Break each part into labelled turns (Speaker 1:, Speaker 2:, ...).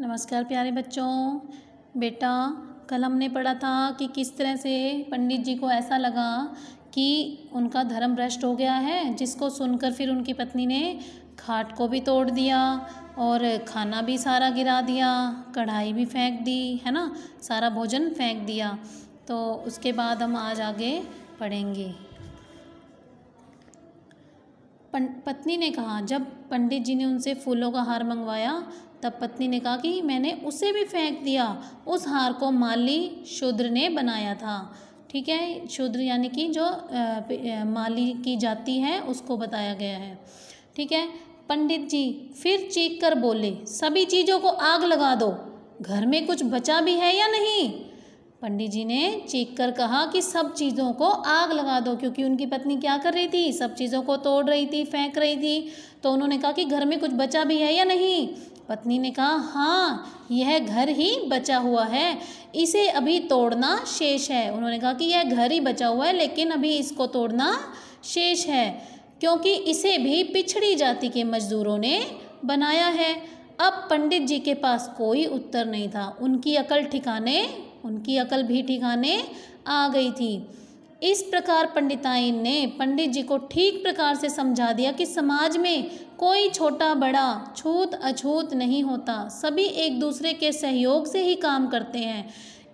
Speaker 1: नमस्कार प्यारे बच्चों बेटा कल हमने पढ़ा था कि किस तरह से पंडित जी को ऐसा लगा कि उनका धर्म भ्रष्ट हो गया है जिसको सुनकर फिर उनकी पत्नी ने खाट को भी तोड़ दिया और खाना भी सारा गिरा दिया कढ़ाई भी फेंक दी है ना सारा भोजन फेंक दिया तो उसके बाद हम आज आगे पढ़ेंगे पत्नी ने कहा जब पंडित जी ने उनसे फूलों का हार मंगवाया तब पत्नी ने कहा कि मैंने उसे भी फेंक दिया उस हार को माली शूद्र ने बनाया था ठीक है शूद्र यानी कि जो माली की जाति है उसको बताया गया है ठीक है पंडित जी फिर चीख कर बोले सभी चीज़ों को आग लगा दो घर में कुछ बचा भी है या नहीं पंडित जी ने चीख कर कहा कि सब चीज़ों को आग लगा दो क्योंकि उनकी पत्नी क्या कर रही थी सब चीज़ों को तोड़ रही थी फेंक रही थी तो उन्होंने कहा कि घर में कुछ बचा भी है या नहीं पत्नी ने कहा हाँ यह घर ही बचा हुआ है इसे अभी तोड़ना शेष है उन्होंने कहा कि यह घर ही बचा हुआ है लेकिन अभी इसको तोड़ना शेष है क्योंकि इसे भी पिछड़ी जाति के मजदूरों ने बनाया है अब पंडित जी के पास कोई उत्तर नहीं था उनकी अकल ठिकाने उनकी अकल भी ठिकाने आ गई थी इस प्रकार पंडिताइन ने पंडित जी को ठीक प्रकार से समझा दिया कि समाज में कोई छोटा बड़ा छूत अछूत नहीं होता सभी एक दूसरे के सहयोग से ही काम करते हैं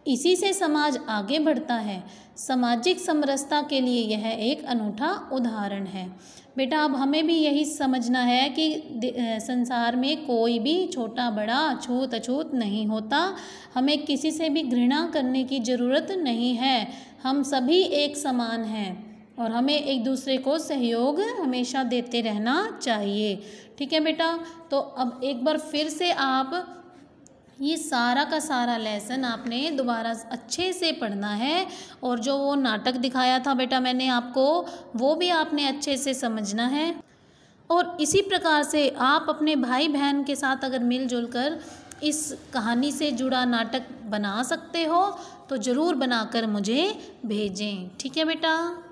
Speaker 1: इसी से समाज आगे बढ़ता है सामाजिक समरसता के लिए यह एक अनूठा उदाहरण है बेटा अब हमें भी यही समझना है कि संसार में कोई भी छोटा बड़ा छूत अछूत नहीं होता हमें किसी से भी घृणा करने की ज़रूरत नहीं है हम सभी एक समान हैं और हमें एक दूसरे को सहयोग हमेशा देते रहना चाहिए ठीक है बेटा तो अब एक बार फिर से आप ये सारा का सारा लेसन आपने दोबारा अच्छे से पढ़ना है और जो वो नाटक दिखाया था बेटा मैंने आपको वो भी आपने अच्छे से समझना है और इसी प्रकार से आप अपने भाई बहन के साथ अगर मिलजुल कर इस कहानी से जुड़ा नाटक बना सकते हो तो ज़रूर बनाकर मुझे भेजें ठीक है बेटा